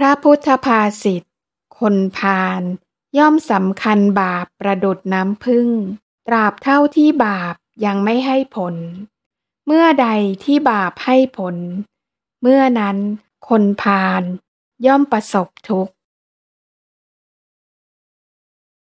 พระพุทธภาษิต คนพาลย่อมสำคัญบาปประดุดน้ำพึ่งตราบเท่าที่บาปยังไม่ให้ผล เมื่อใดที่บาปให้ผล เมื่อนั้นคนพาลย่อมประสบทุกข์